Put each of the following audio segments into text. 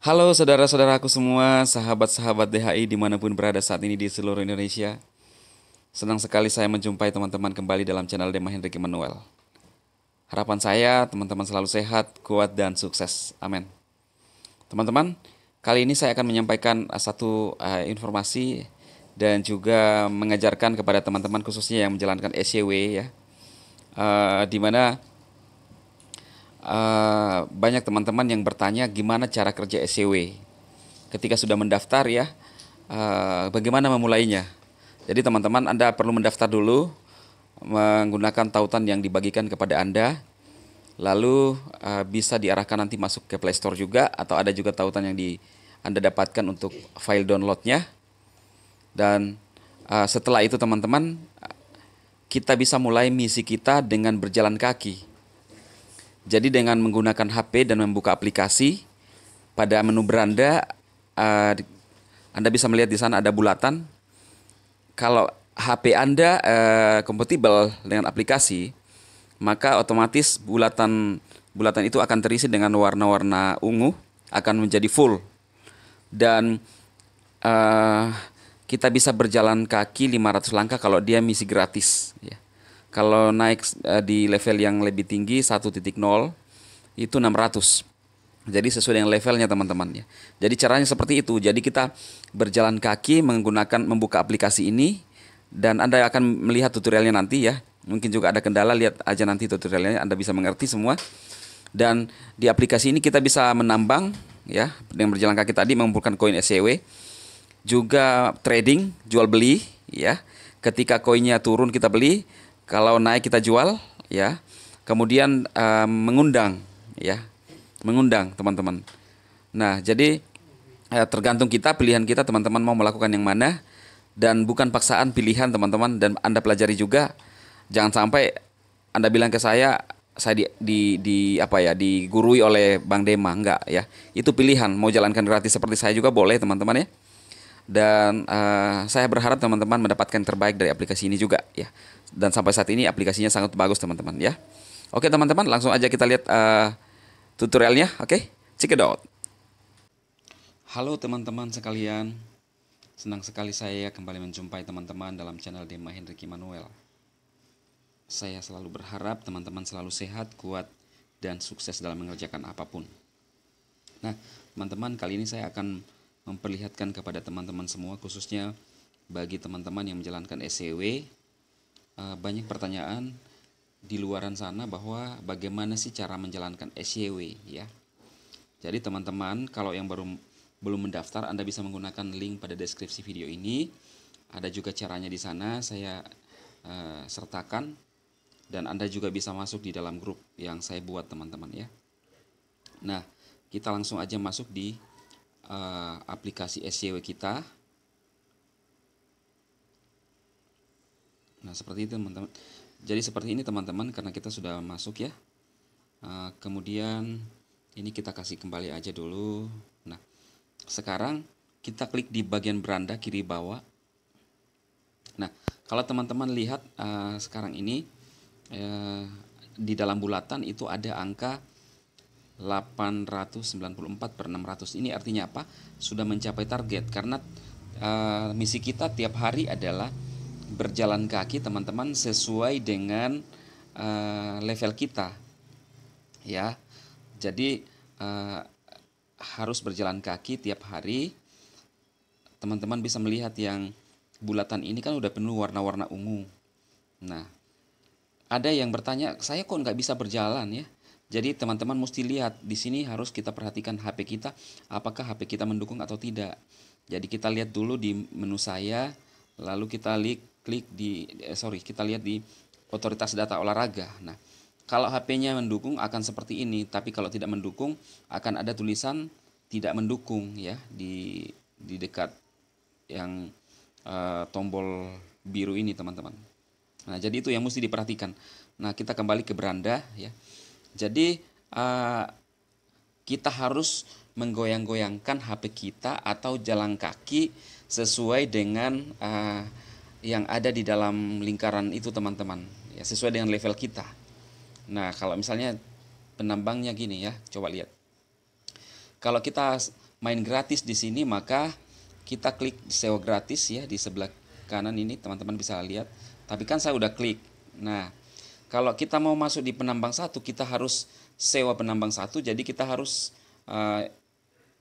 Halo saudara-saudaraku semua, sahabat-sahabat DHI dimanapun berada saat ini di seluruh Indonesia. Senang sekali saya menjumpai teman-teman kembali dalam channel Dema Hendrik Manuel. Harapan saya teman-teman selalu sehat, kuat, dan sukses. Amin. Teman-teman, kali ini saya akan menyampaikan eh, satu uh, informasi dan juga mengajarkan kepada teman-teman khususnya yang menjalankan SCW ya. Uh, di mana Eh, banyak teman-teman yang bertanya gimana cara kerja SCW e ketika sudah mendaftar ya uh, bagaimana memulainya jadi teman-teman Anda perlu mendaftar dulu menggunakan tautan yang dibagikan kepada Anda lalu uh, bisa diarahkan nanti masuk ke Play Store juga atau ada juga tautan yang di Anda dapatkan untuk file downloadnya dan uh, setelah itu teman-teman kita bisa mulai misi kita dengan berjalan kaki jadi dengan menggunakan HP dan membuka aplikasi pada menu beranda uh, Anda bisa melihat di sana ada bulatan. Kalau HP Anda uh, kompatibel dengan aplikasi, maka otomatis bulatan bulatan itu akan terisi dengan warna-warna ungu akan menjadi full dan uh, kita bisa berjalan kaki 500 langkah kalau dia misi gratis ya. Kalau naik eh, di level yang lebih tinggi 1.0 itu 600. Jadi sesuai dengan levelnya teman-teman ya. Jadi caranya seperti itu. Jadi kita berjalan kaki menggunakan membuka aplikasi ini dan Anda akan melihat tutorialnya nanti ya. Mungkin juga ada kendala lihat aja nanti tutorialnya Anda bisa mengerti semua. Dan di aplikasi ini kita bisa menambang ya dengan berjalan kaki tadi mengumpulkan koin SCW. E juga trading, jual beli ya. Ketika koinnya turun kita beli, kalau naik kita jual, ya. Kemudian uh, mengundang, ya, mengundang teman-teman. Nah, jadi uh, tergantung kita pilihan kita teman-teman mau melakukan yang mana dan bukan paksaan pilihan teman-teman dan anda pelajari juga. Jangan sampai anda bilang ke saya saya di, di, di apa ya digurui oleh Bang Dema enggak ya itu pilihan mau jalankan gratis seperti saya juga boleh teman-teman ya dan uh, saya berharap teman-teman mendapatkan terbaik dari aplikasi ini juga ya. Dan sampai saat ini aplikasinya sangat bagus teman-teman ya. Oke teman-teman, langsung aja kita lihat uh, tutorialnya, oke? Check it out. Halo teman-teman sekalian. Senang sekali saya kembali menjumpai teman-teman dalam channel Dema Hendriki Manuel. Saya selalu berharap teman-teman selalu sehat, kuat, dan sukses dalam mengerjakan apapun. Nah, teman-teman, kali ini saya akan memperlihatkan kepada teman-teman semua khususnya bagi teman-teman yang menjalankan SCW e eh, banyak pertanyaan di luaran sana bahwa bagaimana sih cara menjalankan SCW e ya. Jadi teman-teman kalau yang baru belum mendaftar Anda bisa menggunakan link pada deskripsi video ini. Ada juga caranya di sana saya uh, sertakan dan Anda juga bisa masuk di dalam grup yang saya buat teman-teman ya. Nah, kita langsung aja masuk di uh, aplikasi SCW kita. Nah, seperti itu teman-teman. Jadi seperti ini teman-teman karena kita sudah masuk ya. Uh, kemudian ini kita kasih kembali aja dulu. Nah, sekarang kita klik di bagian beranda kiri bawah. Nah, kalau teman-teman lihat uh, sekarang ini uh, di dalam bulatan itu ada angka 894 per 600 ini artinya apa? Sudah mencapai target karena uh, misi kita tiap hari adalah berjalan kaki teman-teman sesuai dengan uh, level kita ya. Jadi uh, harus berjalan kaki tiap hari. Teman-teman bisa melihat yang bulatan ini kan udah penuh warna-warna ungu. Nah, ada yang bertanya, saya kok nggak bisa berjalan ya? Jadi teman-teman mesti lihat di sini harus kita perhatikan HP kita apakah HP kita mendukung atau tidak. Jadi kita lihat dulu di menu saya lalu kita klik klik di eh, sorry kita lihat di otoritas data olahraga. Nah, kalau HP-nya mendukung akan seperti ini, tapi kalau tidak mendukung akan ada tulisan tidak mendukung ya di di dekat yang uh, tombol biru ini teman-teman. Nah, jadi itu yang mesti diperhatikan. Nah, kita kembali ke beranda ya. Jadi uh, kita harus menggoyang-goyangkan HP kita atau jalan kaki sesuai dengan uh, yang ada di dalam lingkaran itu teman-teman ya sesuai dengan level kita. Nah kalau misalnya penambangnya gini ya coba lihat. Kalau kita main gratis di sini maka kita klik sewa gratis ya di sebelah kanan ini teman-teman bisa lihat. Tapi kan saya udah klik. Nah kalau kita mau masuk di penambang satu, kita harus sewa penambang satu, jadi kita harus uh,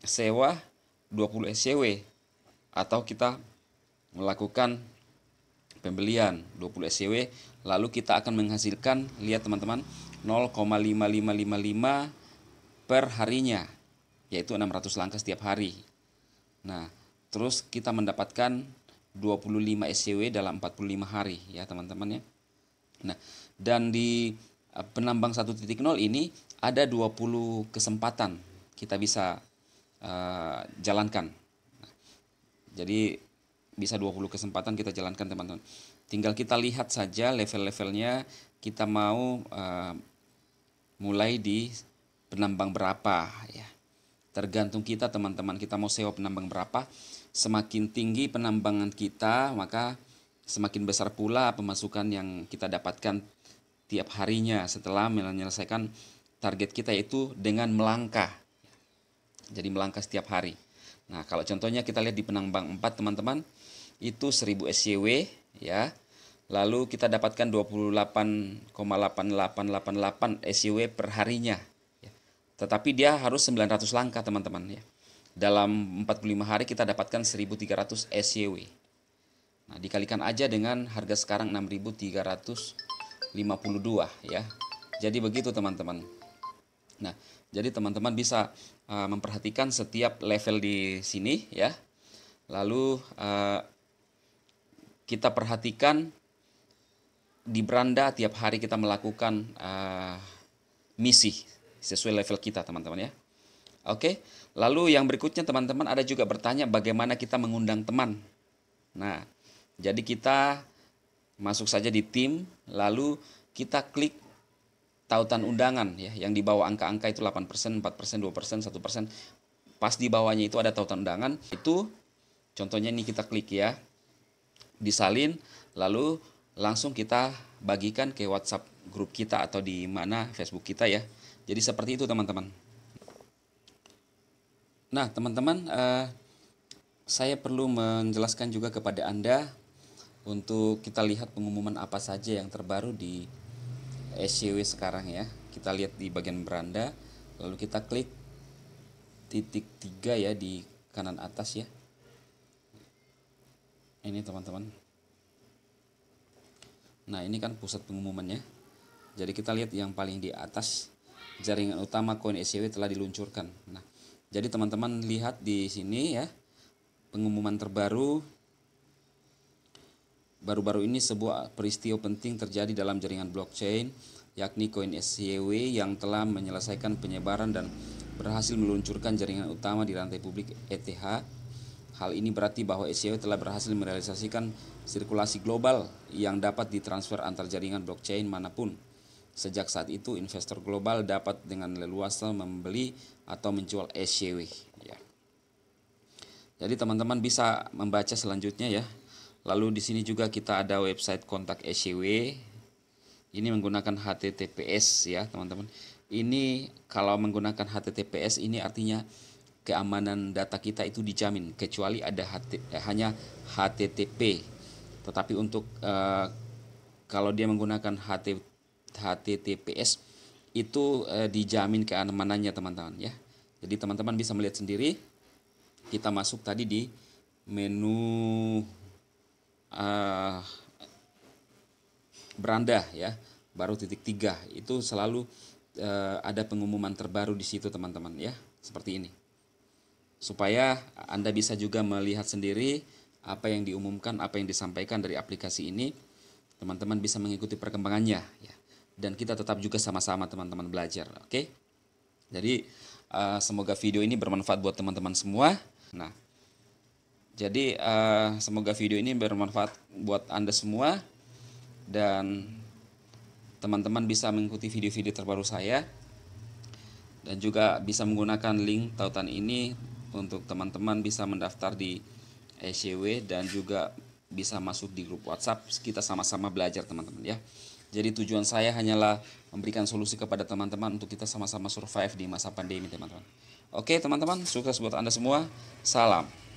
sewa 20 SCW atau kita melakukan pembelian 20 SCW lalu kita akan menghasilkan lihat teman-teman 0,5555 per harinya yaitu 600 langkah setiap hari. Nah, terus kita mendapatkan 25 SCW dalam 45 hari ya teman-teman ya. Nah, dan di eh, penambang 1.0 ini ada 20 kesempatan kita bisa uh, jalankan. Nah, jadi bisa 20 kesempatan kita jalankan teman-teman. Tinggal kita lihat saja level-levelnya kita mau uh, mulai di penambang berapa ya. Tergantung kita teman-teman kita mau sewa penambang berapa. Semakin tinggi penambangan kita maka semakin besar pula pemasukan yang kita dapatkan tiap harinya setelah menyelesaikan target kita itu dengan melangkah. Jadi melangkah setiap hari. Nah, kalau contohnya kita lihat di Penambang 4 teman-teman, itu 1000 SCW ya. Lalu kita dapatkan 28,8888 SCW per harinya. Ya. Tetapi dia harus 900 langkah teman-teman ya. Dalam 45 hari kita dapatkan 1300 SCW. Nah, dikalikan aja dengan harga sekarang 6.352 ya. Jadi begitu teman-teman. Nah, jadi teman-teman bisa uh, memperhatikan setiap level di sini ya. Lalu uh, kita perhatikan di beranda tiap hari kita melakukan uh, misi sesuai level kita teman-teman ya. Oke, lalu yang berikutnya teman-teman ada juga bertanya bagaimana kita mengundang teman. Nah, jadi kita masuk saja di tim, lalu kita klik tautan undangan ya, yang di bawah angka-angka itu 8%, 4%, 2%, 1%. Pas di bawahnya itu ada tautan undangan. Itu contohnya ini kita klik ya. Disalin lalu langsung kita bagikan ke WhatsApp grup kita atau di mana Facebook kita ya. Jadi seperti itu teman-teman. Nah, teman-teman, eh, saya perlu menjelaskan juga kepada Anda untuk kita lihat pengumuman apa saja yang terbaru di SCW sekarang ya kita lihat di bagian beranda lalu kita klik titik tiga ya di kanan atas ya ini teman-teman nah ini kan pusat pengumumannya jadi kita lihat yang paling di atas jaringan utama koin SCW telah diluncurkan nah jadi teman-teman lihat di sini ya pengumuman terbaru Baru-baru ini sebuah peristiwa penting terjadi dalam jaringan blockchain, yakni koin SCW yang telah menyelesaikan penyebaran dan berhasil meluncurkan jaringan utama di rantai publik ETH. Hal ini berarti bahwa SCW telah berhasil merealisasikan sirkulasi global yang dapat ditransfer antar jaringan blockchain manapun. Sejak saat itu, investor global dapat dengan leluasa membeli atau menjual SCW. Ya. Jadi teman-teman bisa membaca selanjutnya ya. Lalu di sini juga kita ada website kontak SCW. Ini menggunakan HTTPS ya, teman-teman. Ini kalau menggunakan HTTPS ini artinya keamanan data kita itu dijamin kecuali ada HT, eh, hanya HTTP. Tetapi untuk eh, kalau dia menggunakan HT, HTTPS itu eh, dijamin keamanannya teman-teman ya. Jadi teman-teman bisa melihat sendiri kita masuk tadi di menu Eh, beranda ya baru titik tiga itu selalu uh, ada pengumuman terbaru di situ teman-teman ya seperti ini supaya anda bisa juga melihat sendiri apa yang diumumkan apa yang disampaikan dari aplikasi ini teman-teman bisa mengikuti perkembangannya ya dan kita tetap juga sama-sama teman-teman belajar oke okay? jadi uh, semoga video ini bermanfaat buat teman-teman semua nah jadi uh, semoga video ini bermanfaat buat Anda semua dan teman-teman bisa mengikuti video-video terbaru saya dan juga bisa menggunakan link tautan ini untuk teman-teman bisa mendaftar di ECW dan juga bisa masuk di grup WhatsApp kita sama-sama belajar teman-teman ya. Jadi tujuan saya hanyalah memberikan solusi kepada teman-teman untuk kita sama-sama survive di masa pandemi teman-teman. Oke teman-teman, sukses buat Anda semua. Salam.